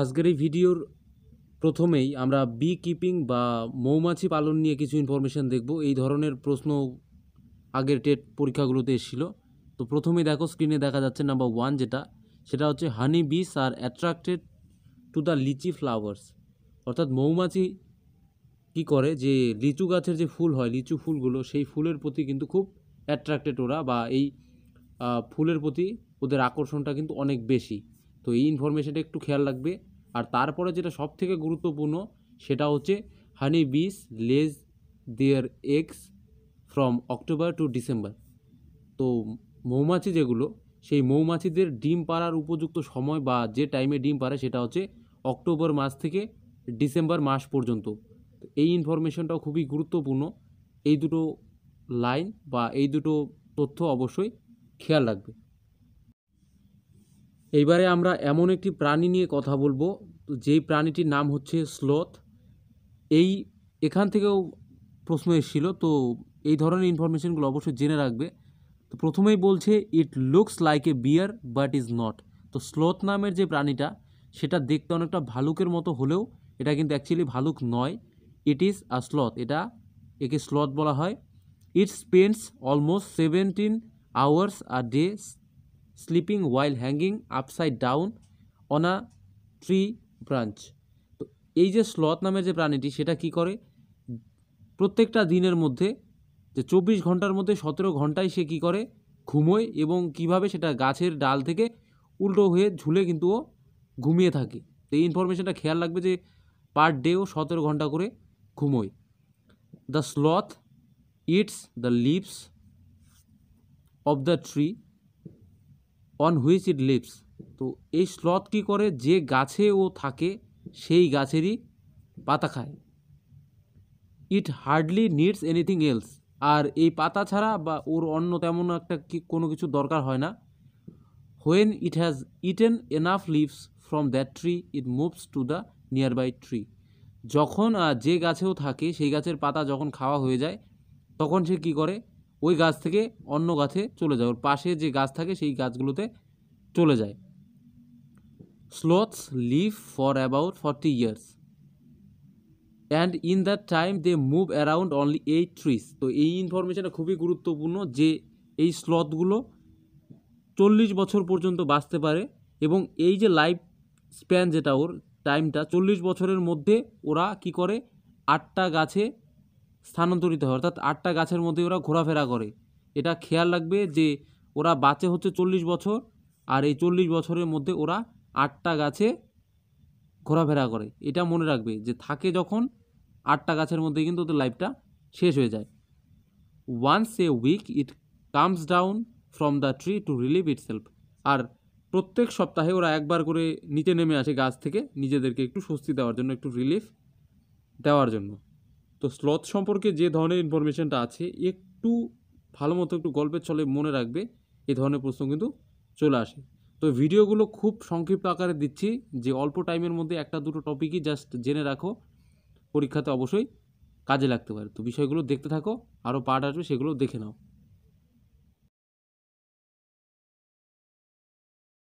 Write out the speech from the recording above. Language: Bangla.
আজকের এই ভিডিওর প্রথমেই আমরা বি কিপিং বা মৌমাছি পালন নিয়ে কিছু ইনফরমেশান দেখব এই ধরনের প্রশ্ন আগের টেট পরীক্ষাগুলোতে এসেছিল তো প্রথমে দেখো স্ক্রিনে দেখা যাচ্ছে নাম্বার ওয়ান যেটা সেটা হচ্ছে honey bees are attracted to the litchi flowers অর্থাৎ মৌমাছি কি করে যে লিচু গাছের যে ফুল হয় লিচু ফুলগুলো সেই ফুলের প্রতি কিন্তু খুব অ্যাট্রাক্টেড ওরা বা এই ফুলের প্রতি ওদের আকর্ষণটা কিন্তু অনেক বেশি তো এই ইনফরমেশানটা একটু খেয়াল রাখবে আর তারপরে যেটা সব থেকে গুরুত্বপূর্ণ সেটা হচ্ছে honey bees lays their eggs from October to December তো মৌমাছি যেগুলো সেই মৌমাছিদের ডিম পাড়ার উপযুক্ত সময় বা যে টাইমে ডিম পারে সেটা হচ্ছে অক্টোবর মাস থেকে ডিসেম্বর মাস পর্যন্ত এই ইনফরমেশনটাও খুবই গুরুত্বপূর্ণ এই দুটো লাইন বা এই দুটো তথ্য অবশ্যই খেয়াল রাখবে এইবারে আমরা এমন একটি প্রাণী নিয়ে কথা বলবো যেই প্রাণীটির নাম হচ্ছে স্লোথ এই এখান থেকেও প্রশ্ন এসেছিল তো এই ধরনের ইনফরমেশনগুলো অবশ্যই জেনে রাখবে তো প্রথমেই বলছে it looks like a bear but is not তো স্লোথ নামের যে প্রাণীটা সেটা দেখতে অনেকটা ভালুকের মতো হলেও এটা কিন্তু অ্যাকচুয়ালি ভালুক নয় ইট ইজ আ স্লথ এটা একে স্লথ বলা হয় it spends almost seventeen hours a day sleeping while hanging upside down on a tree branch তো এই যে স্লথ নামের যে প্রাণীটি সেটা কি করে প্রত্যেকটা দিনের মধ্যে যে চব্বিশ ঘন্টার মধ্যে সতেরো ঘন্টায় সে কি করে ঘুমোয় এবং কিভাবে সেটা গাছের ডাল থেকে উল্টো হয়ে ঝুলে কিন্তু ও ঘুমিয়ে থাকে তো এই ইনফরমেশানটা খেয়াল রাখবে যে পার ডেও সতেরো ঘন্টা করে ঘুমোয় the sloth eats the leaves of the tree on which it lives তো এই স্লথ কী করে যে গাছে ও থাকে সেই গাছেরই পাতা খায় it hardly needs anything else আর এই পাতা ছাড়া বা ওর অন্য তেমন একটা কোনো কিছু দরকার হয় না when it has eaten enough leaves from that tree it moves to the nearby tree যখন যে গাছেও থাকে সেই গাছের পাতা যখন খাওয়া হয়ে যায় তখন সে কি করে ওই গাছ থেকে অন্য গাছে চলে যায় ওর পাশে যে গাছ থাকে সেই গাছগুলোতে চলে যায় sloths live for about forty years and in that time they move around only eight trees তো এই ইনফরমেশনটা খুবই গুরুত্বপূর্ণ যে এই স্লথগুলো চল্লিশ বছর পর্যন্ত বাঁচতে পারে এবং এই যে লাইফ স্প্যান যেটা ওর টাইমটা চল্লিশ বছরের মধ্যে ওরা কি করে আটটা গাছে স্থানান্তরিত হয় অর্থাৎ আটটা গাছের মধ্যে ওরা ঘোরাফেরা করে এটা খেয়াল রাখবে যে ওরা বাঁচে হচ্ছে চল্লিশ বছর আর এই চল্লিশ বছরের মধ্যে ওরা আটটা গাছে ঘোরাফেরা করে এটা মনে রাখবে যে থাকে যখন আটটা গাছের মধ্যে কিন্তু ওদের লাইফটা শেষ হয়ে যায় once a week it comes down from the tree to relieve itself আর প্রত্যেক সপ্তাহে ওরা একবার করে নিচে নেমে আসে গাছ থেকে নিজেদেরকে একটু স্বস্তি দেওয়ার জন্য একটু রিলিফ দেওয়ার জন্য তো স্লথ সম্পর্কে যে ধরনের ইনফরমেশানটা আছে একটু ভালো মতো একটু গল্পের ছলে মনে রাখবে এ ধরনের প্রশ্ন কিন্তু চলে আসে তো ভিডিওগুলো খুব সংক্ষিপ্ত আকারে দিচ্ছি যে অল্প টাইমের মধ্যে একটা দুটো টপিকই জাস্ট জেনে রাখো পরীক্ষাতে অবশ্যই কাজে লাগতে পারে তো বিষয়গুলো দেখতে থাকো আরও পার্ট আসবে সেগুলো দেখে নাও